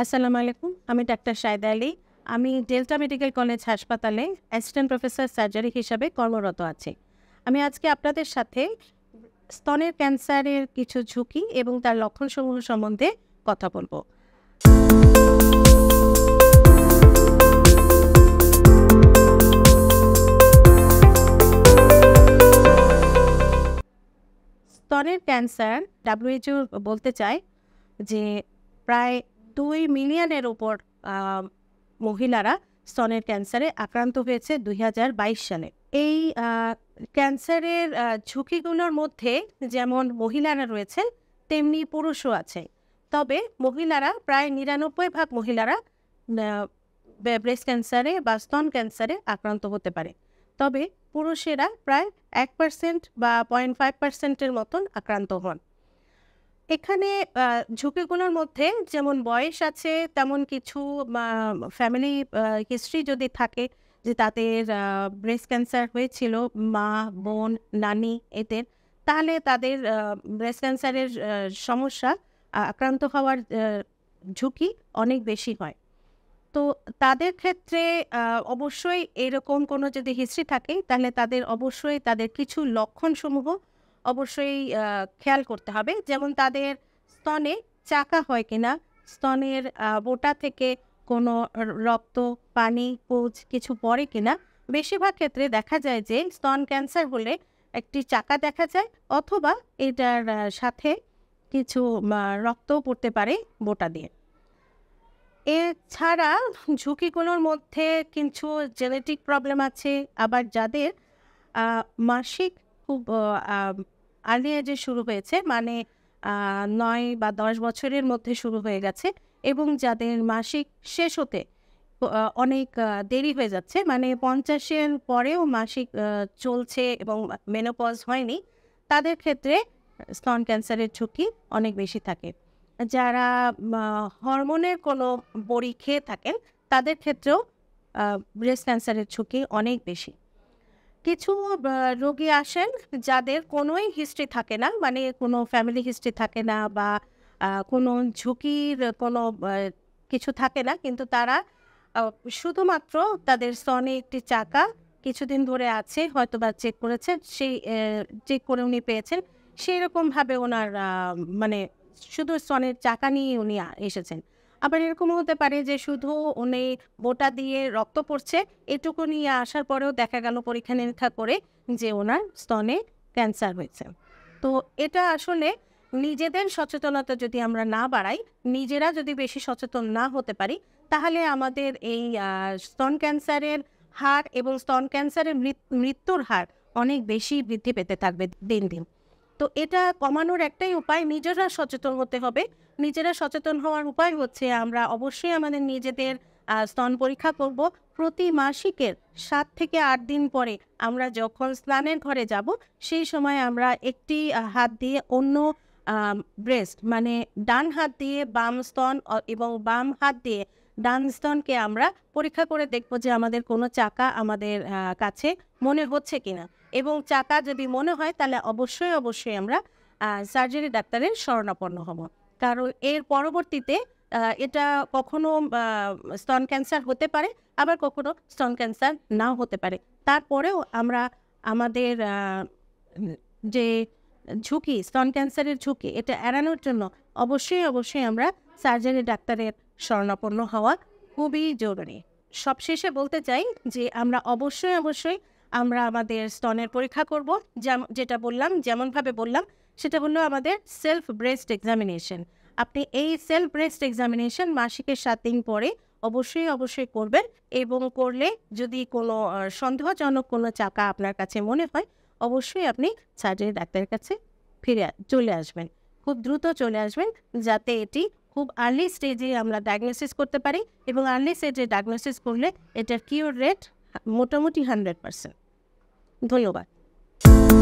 আসসালামু আলাইকুম আমি ডাক্তার সায়দা আলী আমি ডেল্টা মেডিকেল কলেজ হাসপাতালে অ্যাসিস্ট্যান্ট প্রফেসর সার্জারি হিসাবে কর্মরত আছি আমি আজকে আপনাদের সাথে স্তনের ক্যান্সারের কিছু ঝুঁকি এবং তার লক্ষণসমূহ সম্বন্ধে কথা বলবো স্তনের ক্যান্সার ডাব্লিউএইচও বলতে চায় যে প্রায় দুই মিলিয়নের ওপর মহিলারা স্তনের ক্যান্সারে আক্রান্ত হয়েছে দুই সালে এই ক্যান্সারের ঝুঁকিগুলোর মধ্যে যেমন মহিলারা রয়েছেন তেমনি পুরুষও আছে তবে মহিলারা প্রায় নিরানব্বই ভাগ মহিলারা ব্রেস্ট ক্যান্সারে বা স্তন ক্যান্সারে আক্রান্ত হতে পারে তবে পুরুষেরা প্রায় এক পার্সেন্ট বা পয়েন্ট ফাইভ পার্সেন্টের মতন আক্রান্ত হন এখানে ঝুঁকিগুলোর মধ্যে যেমন বয়স আছে তেমন কিছু ফ্যামিলি হিস্ট্রি যদি থাকে যে তাদের ব্রেস্ট ক্যান্সার হয়েছিল মা বোন নানি এদের তাহলে তাদের ব্রেস্ট ক্যান্সারের সমস্যা আক্রান্ত হওয়ার ঝুঁকি অনেক বেশি হয় তো তাদের ক্ষেত্রে অবশ্যই এরকম কোনো যদি হিস্ট্রি থাকে তাহলে তাদের অবশ্যই তাদের কিছু লক্ষণসমূহ অবশ্যই খেয়াল করতে হবে যেমন তাদের স্তনে চাকা হয় কিনা স্তনের বোটা থেকে কোনো রক্ত পানি পুজ কিছু পড়ে কিনা বেশিরভাগ ক্ষেত্রে দেখা যায় যে স্তন ক্যান্সার হলে একটি চাকা দেখা যায় অথবা এটার সাথে কিছু রক্তও পড়তে পারে বোটা দিয়ে এছাড়া ঝুঁকিগুলোর মধ্যে কিছু জেনেটিক প্রবলেম আছে আবার যাদের মাসিক খুব আর্লি এজে শুরু হয়েছে মানে নয় বা দশ বছরের মধ্যে শুরু হয়ে গেছে এবং যাদের মাসিক শেষ হতে অনেক দেরি হয়ে যাচ্ছে মানে পঞ্চাশের পরেও মাসিক চলছে এবং মেনোপজ হয়নি তাদের ক্ষেত্রে স্তন ক্যান্সারের ঝুঁকি অনেক বেশি থাকে যারা হরমোনের কোনো বড়ি খেয়ে থাকেন তাদের ক্ষেত্রেও ব্রেস্ট ক্যান্সারের ঝুঁকি অনেক বেশি কিছু রোগী আসেন যাদের কোনোই হিস্ট্রি থাকে না মানে কোনো ফ্যামিলি হিস্ট্রি থাকে না বা কোনো ঝুঁকির কোনো কিছু থাকে না কিন্তু তারা শুধুমাত্র তাদের সনে একটি চাকা কিছুদিন ধরে আছে হয়তো বা চেক করেছেন সেই চেক করে উনি পেয়েছেন সেই রকমভাবে ওনার মানে শুধু সনের চাকা নিয়ে উনি এসেছেন আবার এরকমও হতে পারে যে শুধু উনি বোটা দিয়ে রক্ত পড়ছে এটুকু নিয়ে আসার পরেও দেখা গেল পরীক্ষা নিরীক্ষা করে যে ওনার স্তনে ক্যান্সার হয়েছে তো এটা আসলে নিজেদের সচেতনতা যদি আমরা না বাড়াই নিজেরা যদি বেশি সচেতন না হতে পারি তাহলে আমাদের এই স্তন ক্যান্সারের হার এবং স্তন ক্যান্সারের মৃত্যুর হার অনেক বেশি বৃদ্ধি পেতে থাকবে দিন দিন তো এটা কমানোর একটাই উপায় নিজেরা সচেতন হতে হবে নিজেরা সচেতন হওয়ার উপায় হচ্ছে আমরা অবশ্যই আমাদের নিজেদের স্তন পরীক্ষা করব প্রতি মাসিকের সাত থেকে আট দিন পরে আমরা যখন স্নানের ঘরে যাব সেই সময় আমরা একটি হাত দিয়ে অন্য ব্রেস্ট মানে ডান হাত দিয়ে বাম স্তন এবং বাম হাত দিয়ে ডান স্তনকে আমরা পরীক্ষা করে দেখব যে আমাদের কোনো চাকা আমাদের কাছে মনে হচ্ছে কিনা এবং চাকা যদি মনে হয় তাহলে অবশ্যই অবশ্যই আমরা সার্জারি ডাক্তারের শরণাপন্ন হব কারণ এর পরবর্তীতে এটা কখনো স্তন ক্যান্সার হতে পারে আবার কখনো স্তন ক্যান্সার নাও হতে পারে তারপরেও আমরা আমাদের যে ঝুঁকি স্তন ক্যান্সারের ঝুঁকি এটা এড়ানোর জন্য অবশ্যই অবশ্যই আমরা সার্জারি ডাক্তারের স্বর্ণাপন্ন হওয়া খুবই জরুরি সবশেষে বলতে চাই যে আমরা অবশ্যই অবশ্যই আমরা আমাদের স্তনের পরীক্ষা করব যেটা বললাম যেমনভাবে বললাম সেটা হলো আমাদের সেলফ ব্রেস্ট এক্সামিনেশন আপনি এই সেলফ ব্রেস্ট এক্সামিনেশন মাসিকের সাত দিন পরে অবশ্যই অবশ্যই করবেন এবং করলে যদি কোনো সন্দেহজনক কোনো চাকা আপনার কাছে মনে হয় অবশ্যই আপনি সার্জারি ডাক্তারের কাছে ফিরে চলে আসবেন খুব দ্রুত চলে আসবেন যাতে এটি খুব আর্লি স্টেজে আমরা ডায়াগনোসিস করতে পারি এবং আর্লি স্টেজে ডায়াগনোসিস করলে এটার কিওর রেট মোটামুটি হান্ড্রেড পারসেন্ট ধন্যবাদ